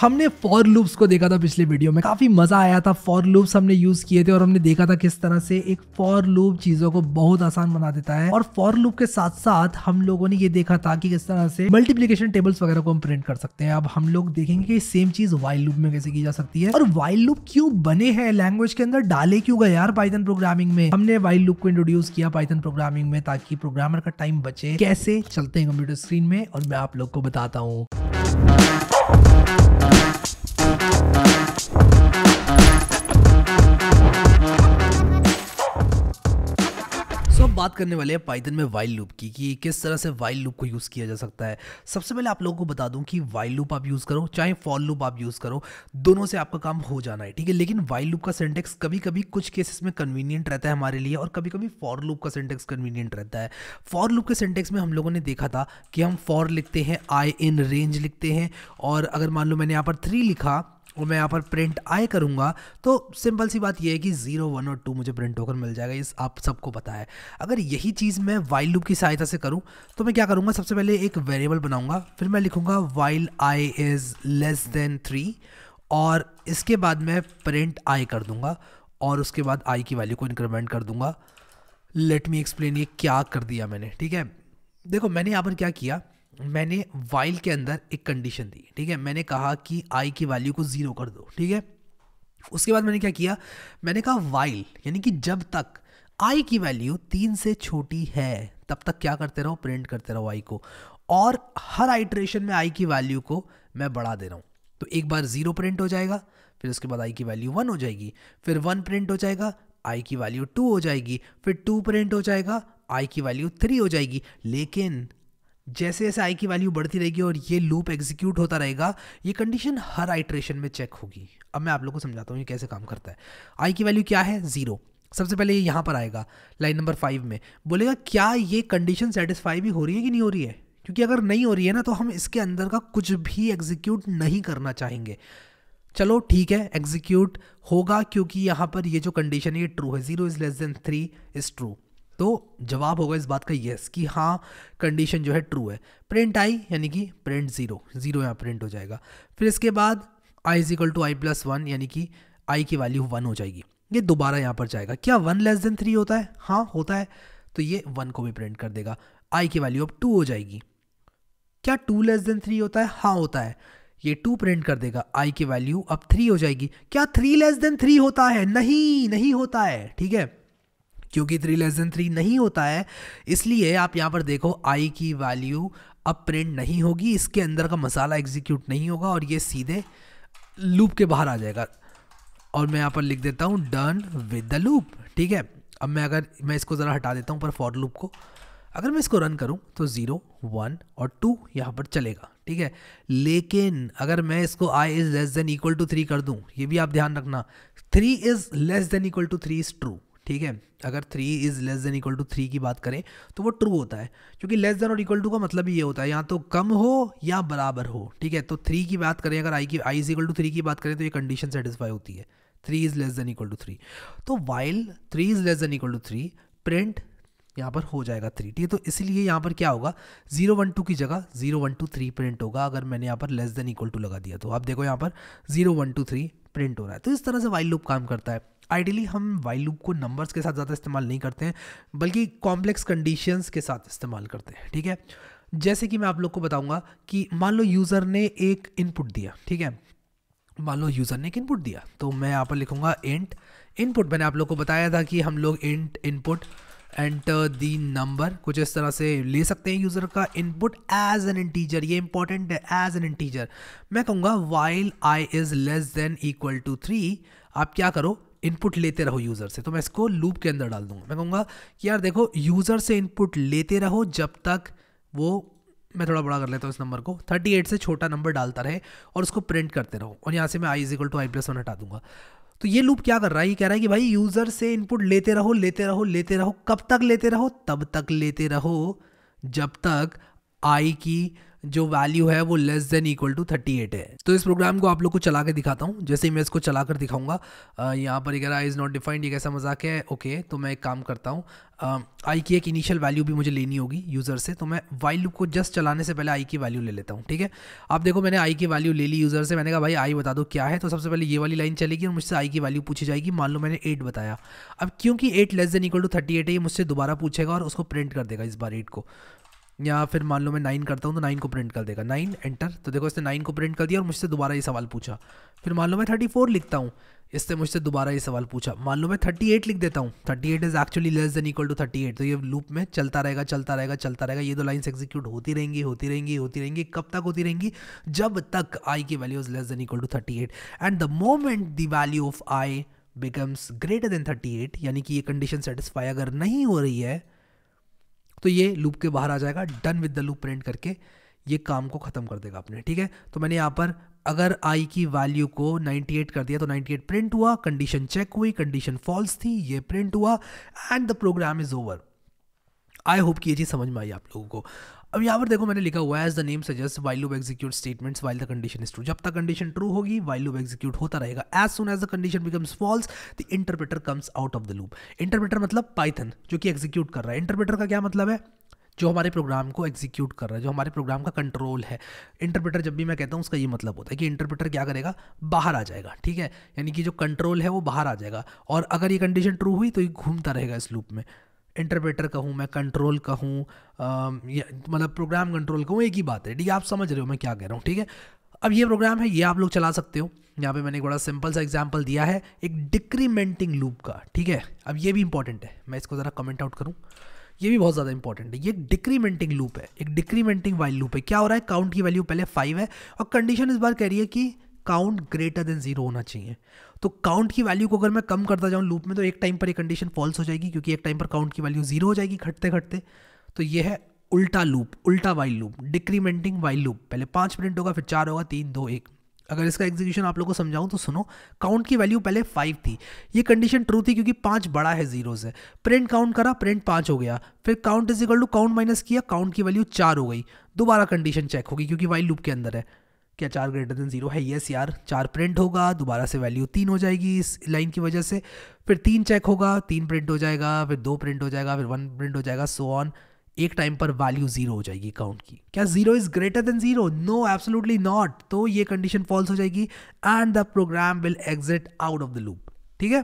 हमने for loops को देखा था पिछले वीडियो में काफ़ी मज़ा आया था फॉर लूप्स हमने यूज़ किए थे और हमने देखा था किस तरह से एक फॉर लूप चीज़ों को बहुत आसान बना देता है और फॉर लूप के साथ साथ हम लोगों ने ये देखा था कि किस तरह से मल्टीप्लीकेशन टेबल्स वगैरह को हम प्रिंट कर सकते हैं अब हम लोग देखेंगे कि सेम चीज़ वाइल लूप में कैसे की जा सकती है और वाइल लूप क्यों बने हैं लैंग्वेज के अंदर डाले क्यों गए यार पाइथन प्रोग्रामिंग में हमने वाइल लूप को इंट्रोड्यूस किया पाइथन प्रोग्रामिंग में ताकि प्रोग्रामर का टाइम बचे कैसे चलते हैं कंप्यूटर स्क्रीन में और मैं आप लोग को बताता हूँ Bye. बात करने वाले हैं पाइथन में वाइल लूप की कि किस तरह से वाइल लूप को यूज़ किया जा सकता है सबसे पहले आप लोगों को बता दूं कि वाइल लूप आप यूज़ करो चाहे फॉल लूप आप यूज़ करो दोनों से आपका काम हो जाना है ठीक है लेकिन वाइल लूप का सेंटेक्स कभी कभी कुछ केसेस में कन्वीनियंट रहता है हमारे लिए और कभी कभी फॉर लूप का सेंटेक्स कन्वीनियंट रहता है फॉर लूप के सेंटेक्स में हम लोगों ने देखा था कि हम फॉर लिखते हैं आई इन रेंज लिखते हैं और अगर मान लो मैंने यहाँ पर थ्री लिखा और मैं यहाँ पर प्रिंट आई करूँगा तो सिंपल सी बात यह है कि जीरो वन और टू मुझे प्रिंट होकर मिल जाएगा इस आप सबको पता है अगर यही चीज़ मैं वाइल लूप की सहायता से करूँ तो मैं क्या करूँगा सबसे पहले एक वेरिएबल बनाऊँगा फिर मैं लिखूँगा while I is less than three और इसके बाद मैं प्रिंट आई कर दूँगा और उसके बाद आई की वैल्यू को इंक्रीमेंट कर दूँगा लेट मी एक्सप्लेन ये क्या कर दिया मैंने ठीक है देखो मैंने यहाँ पर क्या किया मैंने वाइल के अंदर एक कंडीशन दी ठीक है मैंने कहा कि आई की वैल्यू को ज़ीरो कर दो ठीक है उसके बाद मैंने क्या किया मैंने कहा वाइल यानी कि जब तक आई की वैल्यू तीन से छोटी है तब तक क्या करते रहो प्रिंट करते रहो आई को और हर आइट्रेशन में आई की वैल्यू को मैं बढ़ा दे रहा हूँ तो एक बार ज़ीरो प्रिंट हो जाएगा फिर उसके बाद आई की वैल्यू वन हो जाएगी फिर वन प्रिंट हो जाएगा आई की वैल्यू टू हो जाएगी फिर टू प्रिंट हो जाएगा आई की वैल्यू थ्री हो जाएगी लेकिन जैसे जैसे आई की वैल्यू बढ़ती रहेगी और ये लूप एग्जीक्यूट होता रहेगा ये कंडीशन हर आइट्रेशन में चेक होगी अब मैं आप लोग को समझाता हूँ ये कैसे काम करता है आई की वैल्यू क्या है ज़ीरो सबसे पहले ये यहाँ पर आएगा लाइन नंबर फाइव में बोलेगा क्या ये कंडीशन सेटिस्फाई भी हो रही है कि नहीं हो रही है क्योंकि अगर नहीं हो रही है ना तो हम इसके अंदर का कुछ भी एग्जीक्यूट नहीं करना चाहेंगे चलो ठीक है एग्जीक्यूट होगा क्योंकि यहाँ पर ये जो कंडीशन है ये ट्रू है zero is less than three is true तो जवाब होगा इस बात का यस कि हाँ कंडीशन जो है ट्रू है प्रिंट आई यानी कि प्रिंट ज़ीरो ज़ीरो यहाँ प्रिंट हो जाएगा फिर इसके बाद I is equal to I plus one यानी कि आई की वैल्यू वन हो जाएगी ये दोबारा यहाँ पर जाएगा क्या वन लेस देन थ्री होता है हाँ होता है तो ये वन को भी प्रिंट कर देगा आई की वैल्यू अब टू हो जाएगी क्या टू लेस देन थ्री होता है हाँ होता है ये टू प्रिंट कर देगा आई की वैल्यू अब थ्री हो जाएगी क्या थ्री लेस देन थ्री होता है नहीं नहीं होता है ठीक है क्योंकि थ्री लेस देन थ्री नहीं होता है इसलिए आप यहाँ पर देखो आई की वैल्यू अब प्रिंट नहीं होगी इसके अंदर का मसाला एग्जीक्यूट नहीं होगा और ये सीधे लूप के बाहर आ जाएगा और मैं यहाँ पर लिख देता हूँ डन विद द लूप ठीक है अब मैं अगर मैं इसको ज़रा हटा देता हूँ पर फॉर लूप को अगर मैं इसको रन करूँ तो ज़ीरो वन और टू यहाँ पर चलेगा ठीक है लेकिन अगर मैं इसको i is less than equal to three कर दूँ ये भी आप ध्यान रखना three is less than equal to three is true ठीक है अगर three is less than equal to three की बात करें तो वो ट्रू होता है क्योंकि लेस देन और इक्वल टू का मतलब ये होता है या तो कम हो या बराबर हो ठीक है तो थ्री की बात करें अगर आई की i is equal to three की बात करें तो ये कंडीशन सेटिस्फाई होती है three is less than equal to three तो while three is less than equal to three print यहाँ पर हो जाएगा थ्री ठीक है तो इसलिए यहाँ पर क्या होगा जीरो वन टू की जगह zero one two three print होगा अगर मैंने यहाँ पर लेस देन इक्वल टू लगा दिया तो आप देखो यहाँ पर zero one two three print हो रहा है तो इस तरह से वाइल लूप काम करता है आइडियली हम वाइल लूप को नंबर्स के साथ ज़्यादा इस्तेमाल नहीं करते हैं बल्कि कॉम्प्लेक्स कंडीशंस के साथ इस्तेमाल करते हैं ठीक है जैसे कि मैं आप लोग को बताऊंगा कि मान लो यूज़र ने एक इनपुट दिया ठीक है मान लो यूज़र ने एक इनपुट दिया तो मैं यहाँ पर लिखूँगा इंट इनपुट मैंने आप लोग को बताया था कि हम लोग int input enter the number कुछ इस तरह से ले सकते हैं यूज़र का इनपुट एज एन इंटीजर ये इंपॉर्टेंट है एज एन इंटीजर मैं कहूँगा while I is less than equal to three आप क्या करो इनपुट लेते रहो यूज़र से तो मैं इसको लूप के अंदर डाल दूंगा मैं कहूँगा कि यार देखो यूज़र से इनपुट लेते रहो जब तक वो मैं थोड़ा बड़ा कर लेता हूँ इस नंबर को 38 से छोटा नंबर डालता रहे और उसको प्रिंट करते रहो और यहाँ से मैं i is equal to I plus one हटा दूंगा तो ये लूप क्या कर रहा है ये कह रहा है कि भाई यूज़र से इनपुट लेते रहो लेते रहो लेते रहो कब तक लेते रहो तब तक लेते रहो जब तक आई की जो वैल्यू है वो लेस देन इक्वल टू 38 है तो इस प्रोग्राम को आप लोग को चला के दिखाता हूँ जैसे मैं इसको चला कर दिखाऊंगा यहाँ पर एक इज़ नॉट डिफाइंड ये कैसा मजाक है ओके तो मैं एक काम करता हूँ आई की एक इनिशियल वैल्यू भी मुझे लेनी होगी यूज़र से तो मैं वैल्यू को जस्ट चलाने से पहले आई की वैल्यू ले लेता हूँ ठीक है आप देखो मैंने आई की वैल्यू ले ली यूज़र से मैंने कहा भाई आई बता दो क्या है तो सबसे पहले ये वाली लाइन चलेगी और मुझसे आई की वैल्यू पूछी जाएगी मान लो मैंने एट बताया अब क्योंकि eight less than equal to thirty eight है ये मुझसे दोबारा पूछेगा और उसको प्रिंट कर देगा इस बार एट को या फिर मान लो मैं नाइन करता हूँ तो नाइन को प्रिंट कर देगा नाइन एंटर तो देखो इसने नाइन को प्रिंट कर दिया और मुझसे दोबारा ये सवाल पूछा फिर मान लो मैं थर्टी फोर लिखता हूँ इससे मुझसे दोबारा ये सवाल पूछा मान लो मैं थर्टी एट लिख देता हूँ thirty eight is actually less than equal to thirty eight तो ये लूप में चलता रहेगा चलता रहेगा चलता रहेगा ये दो लाइन्स एग्जीक्यूट होती रहेंगी होती रहेंगी होती रहेंगी कब तक होती रहेंगी जब तक आई की value is less than equal to thirty eight and the moment the value of i becomes greater than thirty eight यानी कि ये कंडीशन सेटिस्फाई अगर नहीं हो रही है तो ये लूप के बाहर आ जाएगा done with the loop print करके ये काम को ख़त्म कर देगा आपने ठीक है तो मैंने यहाँ पर अगर आई की वैल्यू को 98 कर दिया तो 98 प्रिंट हुआ कंडीशन चेक हुई कंडीशन फॉल्स थी ये प्रिंट हुआ and the program is over I hope कि ये चीज़ समझ में आई आप लोगों को अब यहाँ पर देखो मैंने लिखा हुआ है as the name suggest while loop execute statements while the condition is true जब तक कंडीशन ट्रू होगी वाइल लूप एग्जीक्यूट होता रहेगा as soon as the condition becomes false the interpreter comes out of the loop interpreter मतलब Python जो कि execute कर रहा है इंटरप्रेटर का क्या मतलब है जो हमारे प्रोग्राम को एग्जीक्यूट कर रहा है जो हमारे प्रोग्राम का कंट्रोल है इंटरप्रेटर जब भी मैं कहता हूँ उसका ये मतलब होता है कि इंटरप्रेटर क्या करेगा बाहर आ जाएगा ठीक है यानी कि जो कंट्रोल है वो बाहर आ जाएगा और अगर ये कंडीशन ट्रू हुई तो ये घूमता रहेगा इस लूप में इंटरप्रेटर कहूँ मैं कंट्रोल कहूँ मतलब प्रोग्राम कंट्रोल कहूँ एक ही बात है ठीक है आप समझ रहे हो मैं क्या कह रहा हूँ ठीक है अब ये प्रोग्राम है ये आप लोग चला सकते हो यहाँ पे मैंने एक बड़ा सिंपल सा एग्जाम्पल दिया है एक डिक्रीमेंटिंग लूप का ठीक है अब ये भी इंपॉर्टेंट है मैं इसको ज़रा कमेंट आउट करूँ ये भी बहुत ज़्यादा इंपॉर्टेंट है ये डिक्रीमेंटिंग लूप है एक डिक्रीमेंटिंग वाइल लूप है क्या हो रहा है काउंट की वैल्यू पहले फाइव है और कंडीशन इस बार कह रही है कि काउंट ग्रेटर देन जीरो होना चाहिए तो काउंट की वैल्यू को अगर मैं कम करता जाऊँ लूप में तो एक टाइम पर यह कंडीशन फॉल्स हो जाएगी क्योंकि एक टाइम पर काउंट की वैल्यू जीरो हो जाएगी घटते घटते तो ये है उल्टा लूप उल्टा while loop decrementing while loop पहले पाँच मिनट होगा फिर चार होगा तीन दो एक अगर इसका एग्जीक्यूशन आप लोग को समझाऊं तो सुनो काउंट की वैल्यू पहले फाइव थी ये कंडीशन ट्रू थी क्योंकि पाँच बड़ा है जीरो से प्रिंट काउंट करा प्रिंट पाँच हो गया फिर count is equal to count minus किया काउंट की वैल्यू चार हो गई दोबारा कंडीशन चेक होगी क्योंकि वाइल लूप के अंदर है क्या चार ग्रेटर देन जीरो है येस यार चार प्रिंट होगा दोबारा से वैल्यू तीन हो जाएगी इस लाइन की वजह से फिर तीन चेक होगा तीन प्रिंट हो जाएगा फिर दो प्रिंट हो जाएगा फिर वन प्रिंट हो जाएगा सो ऑन एक टाइम पर वैल्यू जीरो हो जाएगी काउंट की क्या zero is greater than zero no absolutely not तो ये कंडीशन फॉल्स हो जाएगी and the program will exit out of the loop ठीक है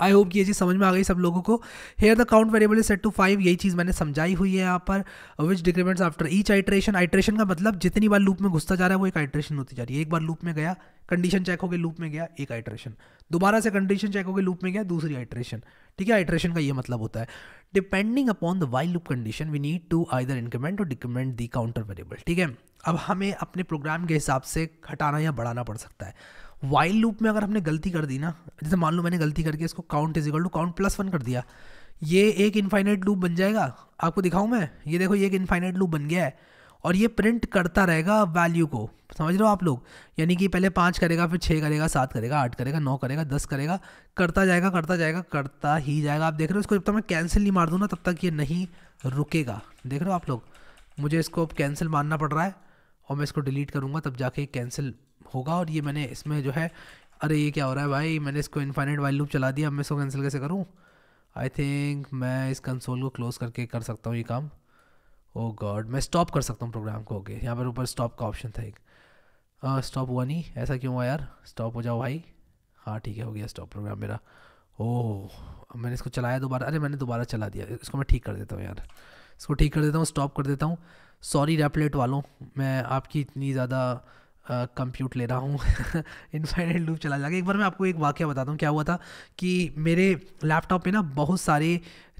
आई होप ये चीज़ समझ में आ गई सब लोगों को here the count variable is set to five यही चीज़ मैंने समझाई हुई है यहाँ पर which decrements after each iteration iteration का मतलब जितनी बार लूप में घुसता जा रहा है वो एक आइट्रेशन होती जा रही है एक बार लूप में गया कंडीशन चेक हो लूप में गया एक आइट्रेशन दोबारा से कंडीशन चेक हो लूप में गया दूसरी आइट्रेशन ठीक है आइट्रेशन का ये मतलब होता है depending upon the while loop condition we need to either increment और डिक्रीमेंट दी काउंटर वेरिएबल ठीक है अब हमें अपने प्रोग्राम के हिसाब से घटाना या बढ़ाना पड़ सकता है वाइल्ड लूप में अगर हमने गलती कर दी ना जैसे मान लो मैंने गलती करके इसको count is equal to count plus one कर दिया ये एक इन्फाइनाइट लूप बन जाएगा आपको दिखाऊँ मैं ये देखो ये एक इन्फाइनाइट लूप बन गया है और ये प्रिंट करता रहेगा वैल्यू को समझ रहे हो आप लोग यानी कि पहले पाँच करेगा फिर छः करेगा सात करेगा आठ करेगा नौ करेगा दस करेगा करता जाएगा करता जाएगा करता ही जाएगा आप देख रहे हो इसको जब तक मैं कैंसिल नहीं मार दूँ ना तब तक ये नहीं रुकेगा देख रहे हो आप लोग मुझे इसको अब कैंसिल मारना पड़ रहा है और मैं इसको डिलीट करूँगा तब जाके कैंसिल होगा और ये मैंने इसमें जो है अरे ये क्या हो रहा है भाई मैंने इसको इन्फाइनेट वाइल लूप चला दिया अब मैं इसको कैंसिल कैसे करूँ आई थिंक मैं इस कंसोल को क्लोज़ करके कर सकता हूँ ये काम ओ oh गॉड मैं स्टॉप कर सकता हूँ प्रोग्राम को ओके यहाँ पर ऊपर स्टॉप का ऑप्शन था एक स्टॉप हुआ नहीं ऐसा क्यों हुआ यार स्टॉप हो जाओ भाई हाँ ठीक है हो गया स्टॉप प्रोग्राम मेरा ओह oh, मैंने इसको चलाया दोबारा अरे मैंने दोबारा चला दिया इसको मैं ठीक कर देता हूँ यार इसको ठीक कर देता हूँ स्टॉप कर देता हूँ सॉरी रेपलेट वालों मैं आपकी इतनी ज़्यादा कंप्यूट ले रहा हूँ इनफाइनाइट लूप चला जाएगा एक बार मैं आपको एक वाक्य बताता हूँ क्या हुआ था कि मेरे लैपटॉप पे ना बहुत सारे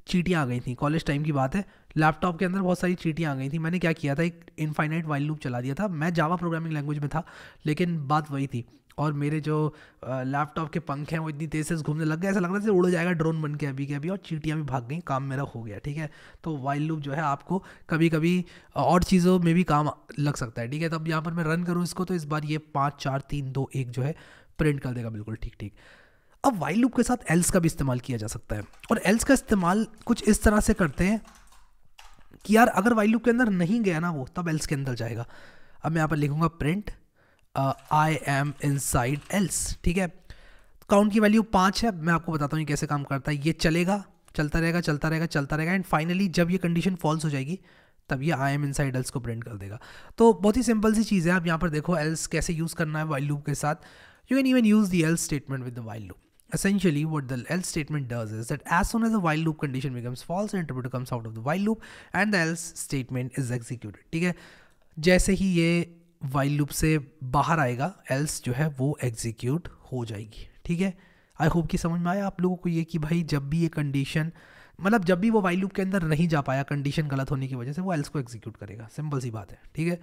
चीटियाँ आ गई थी कॉलेज टाइम की बात है लैपटॉप के अंदर बहुत सारी चीटियाँ आ गई थी मैंने क्या किया था एक इनफाइनाइट वाइल लूप चला दिया था मैं जावा प्रोग्रामिंग लैंग्वेज में था लेकिन बात वही थी और मेरे जो लैपटॉप के पंख हैं वो इतनी तेज़ से घूमने लग गए ऐसा लग रहा है उड़ जाएगा ड्रोन बन के अभी के अभी और चीटियाँ भी भाग गई काम मेरा हो गया ठीक है तो वाइल्ड लूप जो है आपको कभी कभी और चीज़ों में भी काम लग सकता है ठीक है तो अब यहाँ पर मैं रन करूँ इसको तो इस बार ये पाँच चार तीन दो एक जो है प्रिंट कर देगा बिल्कुल ठीक ठीक अब वाइल लूप के साथ एल्स का भी इस्तेमाल किया जा सकता है और एल्स का इस्तेमाल कुछ इस तरह से करते हैं कि यार अगर वाइल लूप के अंदर नहीं गया ना वो तब एल्स के अंदर जाएगा अब मैं यहाँ पर लिखूँगा print I am inside else ठीक है काउंट की वैल्यू पाँच है मैं आपको बताता हूँ ये कैसे काम करता है ये चलेगा चलता रहेगा चलता रहेगा चलता रहेगा एंड फाइनली जब ये कंडीशन फॉल्स हो जाएगी तब ये I am inside else को प्रिंट कर देगा तो बहुत ही सिंपल सी चीज़ है आप यहाँ पर देखो एल्स कैसे यूज़ करना है वाइल लूप के साथ you can even use the else statement with the while loop Essentially, what the else statement does is that as soon as the while loop condition becomes false, an interpreter comes out of the while loop and the else statement is executed. ठीक है जैसे ही ये while loop से बाहर आएगा else जो है वो एग्जीक्यूट हो जाएगी ठीक है आई होप कि समझ में आया आप लोगों को ये कि भाई जब भी ये कंडीशन मतलब जब भी वो वाइल लूप के अंदर नहीं जा पाया कंडीशन गलत होने की वजह से वो एल्स को एग्जीक्यूट करेगा सिंपल सी बात है ठीक है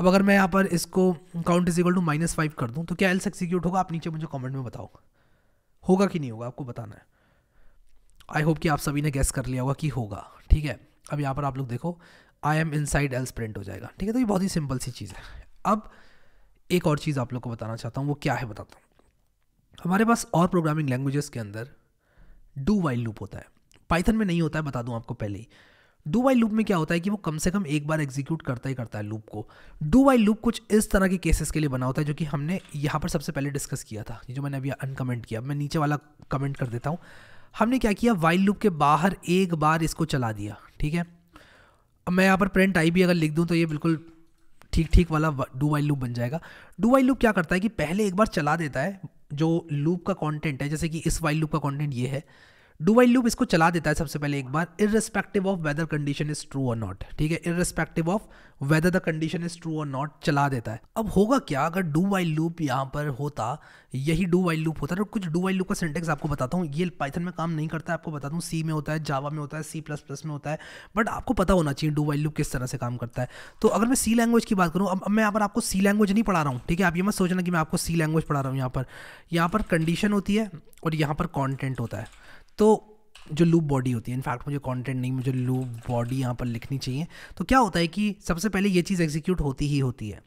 अब अगर मैं यहाँ पर इसको count is equal to minus five कर दूँ तो क्या एल्स एग्जीक्यूट होगा आप नीचे मुझे कॉमेंट में बताओ होगा कि नहीं होगा आपको बताना है आई होप कि आप सभी ने गैस कर लिया होगा कि होगा ठीक है अब यहाँ पर आप लोग देखो I am inside else print हो जाएगा ठीक है तो ये बहुत ही सिंपल सी चीज़ है अब एक और चीज़ आप लोग को बताना चाहता हूँ वो क्या है बताता हूँ हमारे पास और प्रोग्रामिंग लैंग्वेजेस के अंदर डू वाइल लूप होता है पाइथन में नहीं होता है बता दूँ आपको पहले ही डू वाइल लूप में क्या होता है कि वो कम से कम एक बार एग्जीक्यूट करता ही करता है लूप को डू वाइल लूप कुछ इस तरह के केसेस के लिए बना होता है जो कि हमने यहाँ पर सबसे पहले डिस्कस किया था जो मैंने अभी अनकमेंट किया मैं नीचे वाला कमेंट कर देता हूँ हमने क्या किया वाइल लूप के बाहर एक बार इसको चला दिया ठीक है अब मैं यहाँ पर प्रिंट आई भी अगर लिख दूँ तो ये बिल्कुल ठीक ठीक वाला डू वाइल लूप बन जाएगा डू वाइल लूप क्या करता है कि पहले एक बार चला देता है जो लूप का कंटेंट है जैसे कि इस वाइल लूप का कंटेंट ये है डू वाइल लूप इसको चला देता है सबसे पहले एक बार irrespective of whether condition is true और नॉट ठीक है irrespective of whether the condition is true और नॉट चला देता है अब होगा क्या अगर डू वाइल लूप यहाँ पर होता यही डू वाइल लूप होता है तो कुछ डू वाई लूप का सेंटेक्स आपको बताता हूँ ये पाइथन में काम नहीं करता है आपको बताता हूँ सी में होता है जावा में होता है सी प्लस प्लस में होता है बट आपको पता होना चाहिए डू वाई लूप किस तरह से काम करता है तो अगर मैं सी लैंग्वेज की बात करूँ अब मैं यहाँ पर आपको सी लैंग्वेज नहीं पढ़ा रहा हूँ ठीक है आप ये मत सोचना कि मैं आपको सी लैंग्वेज पढ़ा रहा हूँ यहाँ पर यहाँ पर कंडीशन होती है और यहाँ पर कॉन्टेंट होता है तो जो लूप बॉडी होती है इनफैक्ट मुझे कंटेंट नहीं मुझे लूप बॉडी यहाँ पर लिखनी चाहिए तो क्या होता है कि सबसे पहले ये चीज़ एग्जीक्यूट होती ही होती है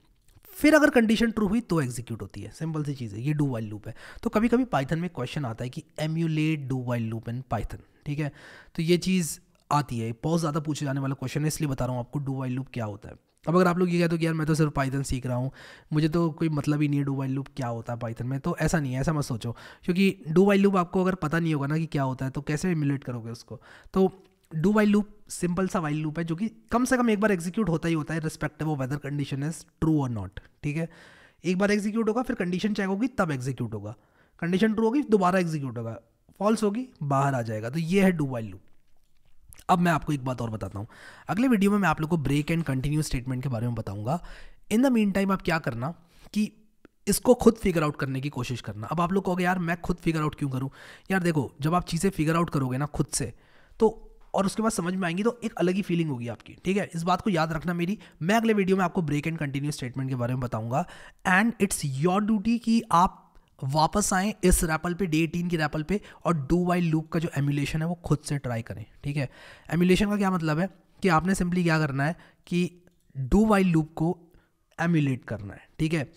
फिर अगर कंडीशन ट्रू हुई तो एग्जीक्यूट होती है सिंपल सी चीज़ है ये डू वाइल लूप है तो कभी कभी पाइथन में क्वेश्चन आता है कि emulate do while loop in Python ठीक है तो ये चीज़ आती है बहुत ज़्यादा पूछे जाने वाला क्वेश्चन है इसलिए बता रहा हूँ आपको डू वाइल लूप क्या होता है अब अगर आप लोग ये कहते हो कि यार मैं तो सिर्फ पाइथन सीख रहा हूँ मुझे तो कोई मतलब ही नहीं है डू वाइल लूप क्या होता है पाइथन में तो ऐसा नहीं है ऐसा मत सोचो क्योंकि डू वाइल लूप आपको अगर पता नहीं होगा ना कि क्या होता है तो कैसे इम्यूलेट करोगे उसको तो डू वाइल लूप सिंपल सा वाइल लूप है जो कि कम से कम एक बार एग्जीक्यूट होता ही होता है respective of whether condition is true और नॉट ठीक है एक बार एग्जीक्यूट होगा फिर कंडीशन चेक होगी तब एग्जीक्यूट होगा कंडीशन ट्रू होगी दोबारा एग्जीक्यूट होगा फॉल्स होगी बाहर आ जाएगा तो ये है डू वाइल लूप अब मैं आपको एक बात और बताता हूँ अगले वीडियो में मैं आप लोग को ब्रेक एंड कंटिन्यू स्टेटमेंट के बारे में बताऊँगा इन द मीन टाइम आप क्या करना कि इसको खुद फिगर आउट करने की कोशिश करना अब आप लोग कहोगे यार मैं खुद फिगर आउट क्यों करूँ यार देखो जब आप चीज़ें फिगर आउट करोगे ना खुद से तो और उसके बाद समझ में आएंगी तो एक अलग ही फीलिंग होगी आपकी ठीक है इस बात को याद रखना मेरी मैं अगले वीडियो में आपको ब्रेक एंड कंटिन्यू स्टेटमेंट के बारे में बताऊंगा एंड इट्स योर ड्यूटी कि आप वापस आएँ इस रैपल पे डे एटीन की रैपल पे और डू वाई लूप का जो एमुलेशन है वो खुद से ट्राई करें ठीक है एमुलेशन का क्या मतलब है कि आपने सिंपली क्या करना है कि डू वाई लूप को एम्यूलेट करना है ठीक है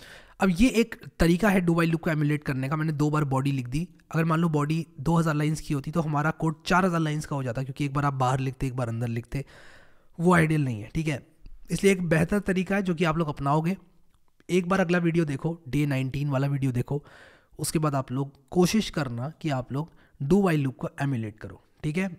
अब ये एक तरीका है डू वाई लूप को एम्यूलेट करने का मैंने दो बार बॉडी लिख दी अगर मान लो बॉडी हज़ार लाइन्स की होती तो हमारा कोड हजार लाइन्स का हो जाता क्योंकि एक बार आप बाहर लिखते एक बार अंदर लिखते वो आइडियल नहीं है ठीक है इसलिए एक बेहतर तरीका है जो कि आप लोग अपनाओगे एक बार अगला वीडियो देखो डे 19 वाला वीडियो देखो उसके बाद आप लोग कोशिश करना कि आप लोग डू वाइल लूप को एम्यूलेट करो ठीक है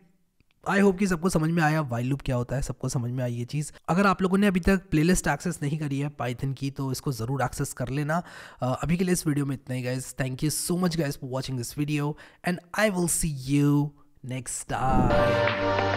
आई होप कि सबको समझ में आया वाइल लूप क्या होता है सबको समझ में आई ये चीज़ अगर आप लोगों ने अभी तक प्लेलिस्ट एक्सेस नहीं करी है पाइथन की तो इसको ज़रूर एक्सेस कर लेना अभी के लिए इस वीडियो में इतना ही guys thank you so much guys for watching this video and I will see you next time